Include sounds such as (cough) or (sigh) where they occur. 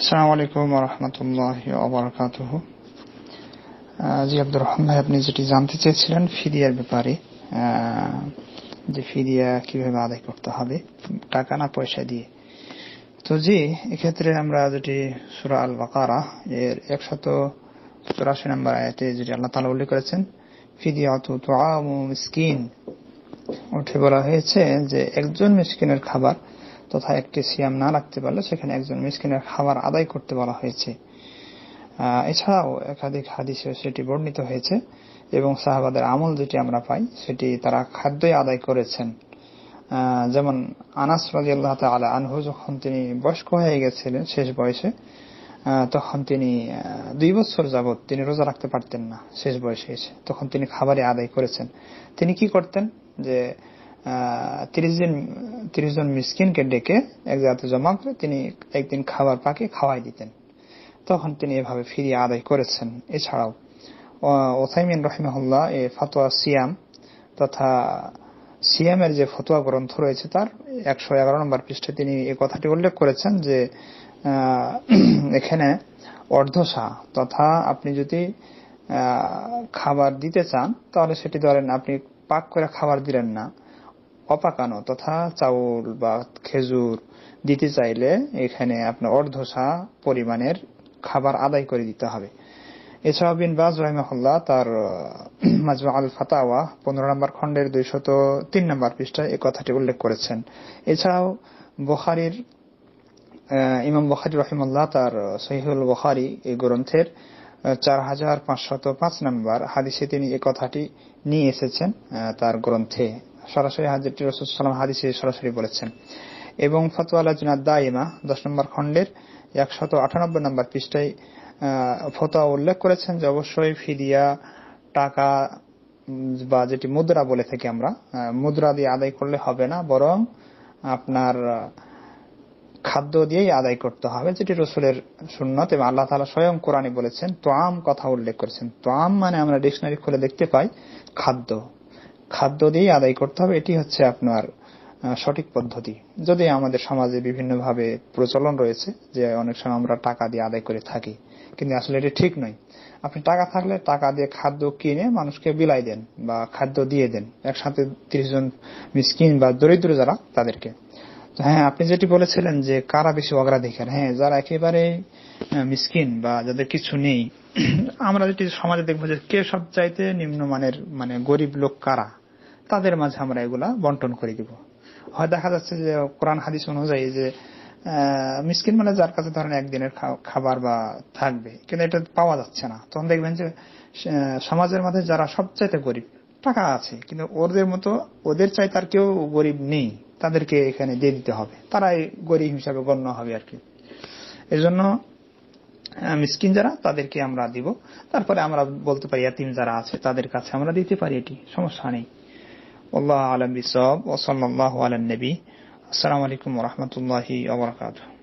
আসসালামু আলাইকুম রহমতুল্লাহ অবরকাত জি আব্দুর রহমান ভাই আপনি যেটি জানতে চেয়েছিলেন ফিদিয়ার ব্যাপারে যে ফিদিয়া কিভাবে আদায় করতে হবে টাকা না পয়সা দিয়ে তো জি এক্ষেত্রে আমরা যেটি সুরা আল বাকারা এর একশত চুরাশি নম্বর আয়াতে যেটি আল্লাহ তালা উল্লেখ করেছেন ফিদিয়া তু তো মিসকিন উঠে বলা হয়েছে যে একজন মিসকিনের খাবার তথা একটি সিয়াম না রাখতে পারলে সেখানে একজন মিসকিনের খাবার আদায় করতে বলা হয়েছে এছাড়াও একাধিক হাদিসে সেটি বর্ণিত হয়েছে এবং সাহাবাদের আমল যেটি আমরা পাই সেটি তারা খাদ্যই আদায় করেছেন যেমন আনাস আনহু যখন তিনি বয়স্ক হয়ে গেছিলেন শেষ বয়সে তখন তিনি দুই বছর যাবৎ তিনি রোজা রাখতে পারতেন না শেষ বয়সে এসে তখন তিনি খাবারই আদায় করেছেন তিনি কি করতেন যে তিরিশ দিন তিরিশ জন মিসকিনকে ডেকে এক জায়গাতে জমা করে তিনি একদিন খাবার পাকে খাওয়াই দিতেন তখন তিনি এভাবে ফিরিয়ে আদায় করেছেন এছাড়াও ওসাইমিন রহিমহল্লা এ ফাতোয়া সিয়াম তথা সিয়ামের যে ফতোয়া গ্রন্থ রয়েছে তার একশো এগারো নম্বর পৃষ্ঠে তিনি এ কথাটি উল্লেখ করেছেন যে (clears throat) এখানে অর্ধশা তথা আপনি যদি খাবার দিতে চান তাহলে সেটি ধরেন আপনি পাক করে খাবার দিলেন না অপাকানো তথা চাউল বা খেজুর দিতে চাইলে এখানে আপনার অর্ধশা পরিমাণের খাবার আদায় করে দিতে হবে এছাড়াও বিন বাজ রহিমাহুল্লাহ তার মাজমা আল ফাতাওয়া পনেরো নম্বর খণ্ডের দুইশত তিন নম্বর পৃষ্ঠায় এই কথাটি উল্লেখ করেছেন এছাড়াও বখারির ইমাম বখারি রহিমুল্লাহ তার সহিহুল বখারি এই গ্রন্থের চার হাজার পাঁচশত পাঁচ নম্বর হাদিসে তিনি এ কথাটি নিয়ে এসেছেন তার গ্রন্থে সরাসরি হাজরটি রসুলাম হাদিসে সরাসরি বলেছেন এবং ফতোয়া দা ইমা দশ নম্বর খণ্ডের একশত আটানব্বই নম্বর পৃষ্ঠায় ফতোয়া উল্লেখ করেছেন যে অবশ্যই ফিরিয়া টাকা বা যেটি মুদ্রা বলে থাকি আমরা মুদ্রা দিয়ে আদায় করলে হবে না বরং আপনার খাদ্য দিয়েই আদায় করতে হবে যেটি রসুলের সুন্নত এবং আল্লাহ তালা স্বয়ং কোরআনে বলেছেন আম কথা উল্লেখ করেছেন আম মানে আমরা ডিকশনারি খুলে দেখতে পাই খাদ্য খাদ্য দিয়েই আদায় করতে হবে এটি হচ্ছে আপনার সঠিক পদ্ধতি যদি আমাদের সমাজে বিভিন্নভাবে প্রচলন রয়েছে যে অনেক সময় আমরা টাকা দিয়ে আদায় করে থাকি কিন্তু আসলে এটি ঠিক নয় আপনি টাকা থাকলে টাকা দিয়ে খাদ্য কিনে মানুষকে বিলাই দেন বা খাদ্য দিয়ে দেন একসাথে তিরিশ জন মিসকিন বা দরিদ্র যারা তাদেরকে হ্যাঁ আপনি যেটি বলেছিলেন যে কারা বেশি অগ্রাধিকার হ্যাঁ যারা একেবারে মিসকিন বা যাদের কিছু নেই (clears throat) আমরা যেটি সমাজে দেখবো যে কে সব চাইতে নিম্নমানের মানে গরিব লোক কারা তাদের মাঝে আমরা এগুলা বন্টন করে দিব হয় দেখা যাচ্ছে যে কোরআন হাদিস অনুযায়ী যে মিসকিন মানে যার কাছে ধরেন একদিনের খাবার বা থাকবে কিন্তু এটা পাওয়া যাচ্ছে না তখন দেখবেন যে সমাজের মধ্যে যারা সবচাইতে গরিব টাকা আছে কিন্তু ওদের মতো ওদের চাই তার কেউ গরিব নেই তাদেরকে এখানে দিয়ে দিতে হবে তারাই গরিব হিসাবে গণ্য হবে আর কি এজন্য মিসকিন যারা তাদেরকে আমরা দিব তারপরে আমরা বলতে পারি ইয়াতিম যারা আছে তাদের কাছে আমরা দিতে পারি এটি সমস্যা নেই والله أعلم بصاب وصلى الله على النبي السلام عليكم ورحمة الله وبركاته